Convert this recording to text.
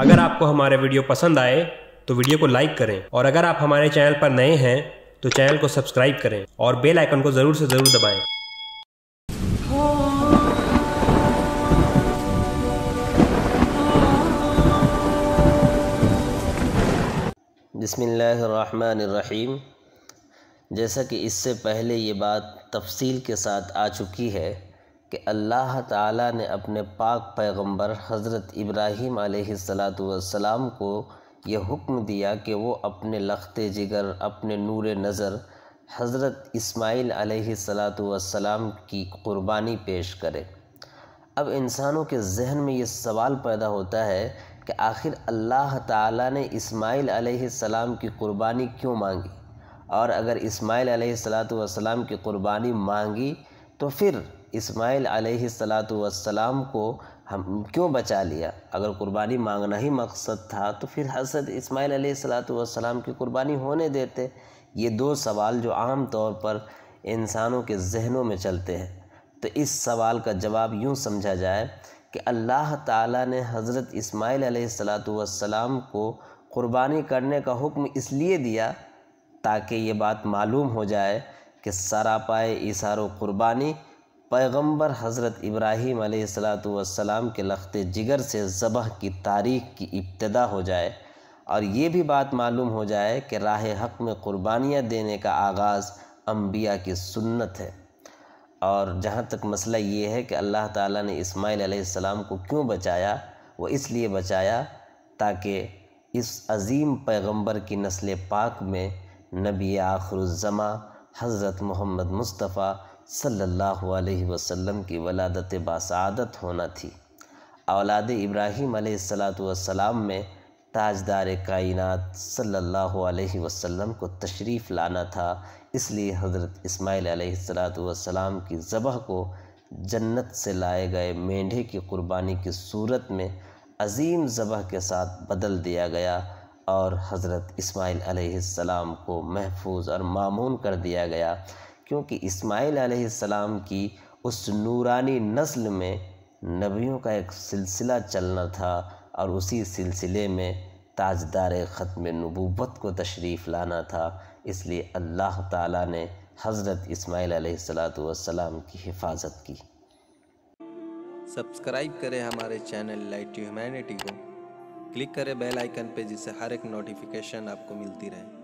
अगर आपको हमारे वीडियो पसंद आए तो वीडियो को लाइक करें और अगर आप हमारे चैनल पर नए हैं तो चैनल को सब्सक्राइब करें और बेल आइकन को ज़रूर से ज़रूर दबाएं। बसमीम जैसा कि इससे पहले ये बात तफसील के साथ आ चुकी है कि अल्लाह ताला ने अपने पाक पैगंबर हज़रत इब्राहीम सलाम को यह हुक्म दिया कि वो अपने लखते जिगर अपने नूर नज़र हज़रत इस्माइल सलाम की क़ुरबानी पेश करे अब इंसानों के जहन में ये सवाल पैदा होता है कि आखिर अल्लाह ताला ने इस्माइल सलाम की क़ुरबानी क्यों मांगी और अगर इस्माइल सलाम की क़ुरबानी मांगी तो फिर इस्माइल सलाम को हम क्यों बचा लिया अगर कुर्बानी मांगना ही मकसद था तो फिर हजरत इस्माइल सलाम की कुर्बानी होने देते ये दो सवाल जो आम तौर पर इंसानों के जहनों में चलते हैं तो इस सवाल का जवाब यूँ समझा जाए कि अल्लाह ताला ने हज़रत इस्माइल सलाम को क़ुरबानी करने का हुक्म इसलिए दिया ताकि ये बात मालूम हो जाए कि सरापाए इशारो क़ुरबानी पैगंबर हज़रत इब्राहीम सलाम के लखते जिगर से ज़बह की तारीख की इब्तदा हो जाए और ये भी बात मालूम हो जाए कि राह हक़ में क़ुरबानियाँ देने का आगाज़ अम्बिया की सुन्नत है और जहाँ तक मसला ये है कि अल्लाह ताला ने इस्माईल को क्यों बचाया वो इसलिए बचाया ताकि इस अजीम पैगंबर की नस्ल पाक में नबी आखरुज़मा हज़रत मोहम्मद मुस्तफ़ा सल्लल्लाहु अलैहि वसल्लम की वलादत बासादत होना थी औलाद इब्राहीम सलाम में ताजदार कायनात सल्लल्लाहु अलैहि वसल्लम को तशरीफ़ लाना था इसलिए हज़रत इस्माइल सलाम की ज़बह को जन्नत से लाए गए मेंढे की कुर्बानी की सूरत में अजीम ज़बह के साथ बदल दिया गया और हज़रत इस्माइल सलाम को महफूज और मामून कर दिया गया क्योंकि इस्माइल आसमाम की उस नूरानी नस्ल में नबियों का एक सिलसिला चलना था और उसी सिलसिले में ताजदार ख़त्म नबूवत को तशरीफ़ लाना था इसलिए अल्लाह ताला ने हज़रत इस्माइल सलाम की हिफाजत की सब्सक्राइब करें हमारे चैनल लाइट ह्यूमैनिटी को क्लिक करें बेल आइकन पे जिससे हर एक नोटिफिकेशन आपको मिलती रहे